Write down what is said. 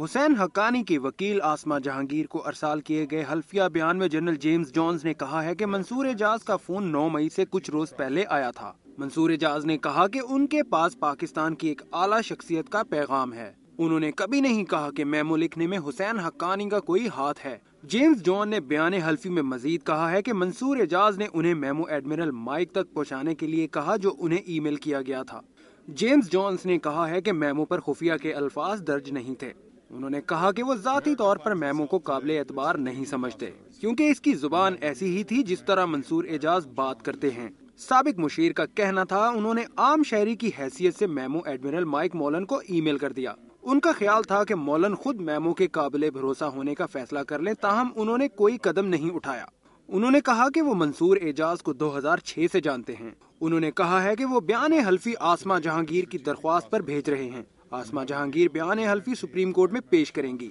हुसैन हक्कानी के वकील आसमा जहांगीर को अरसाल किए गए हल्फिया बयान में जनरल जेम्स जॉन्स ने कहा है कि मंसूर एजाज का फोन 9 मई से कुछ रोज पहले आया था मंसूर एजाज ने कहा कि उनके पास पाकिस्तान की एक आला शख्सियत का पैगाम है उन्होंने कभी नहीं कहा कि मेमो लिखने में हुसैन हक्कानी का कोई हाथ है जेम्स जॉन ने बयान हल्फी में मजीद कहा है कि मंसूर एजाज ने उन्हें मेमो एडमिरल माइक तक पहुंचाने के लिए कहा जो उन्हें ईमेल किया गया था जेम्स जॉन्स ने कहा है कि मेमो पर खुफिया के अल्फाज दर्ज नहीं थे उन्होंने कहा कि वो जाती तौर पर मैमो को काबिल एतबार नहीं समझते क्योंकि इसकी जुबान ऐसी ही थी जिस तरह मंसूर एजाज बात करते हैं सबक मुशीर का कहना था उन्होंने आम शहरी की हैसियत से मैमो एडमिरल माइक मोलन को ईमेल कर दिया उनका ख्याल था कि मोलन खुद मैमो के काबिल भरोसा होने का फैसला कर लें ताहम उन्होंने कोई कदम नहीं उठाया उन्होंने कहा कि वो मंसूर एजाज को 2006 से जानते हैं उन्होंने कहा है कि वो बयान हल्फी आसमा जहांगीर की दरख्वास्त पर भेज रहे हैं आसमा जहांगीर बयान हल्फी सुप्रीम कोर्ट में पेश करेंगी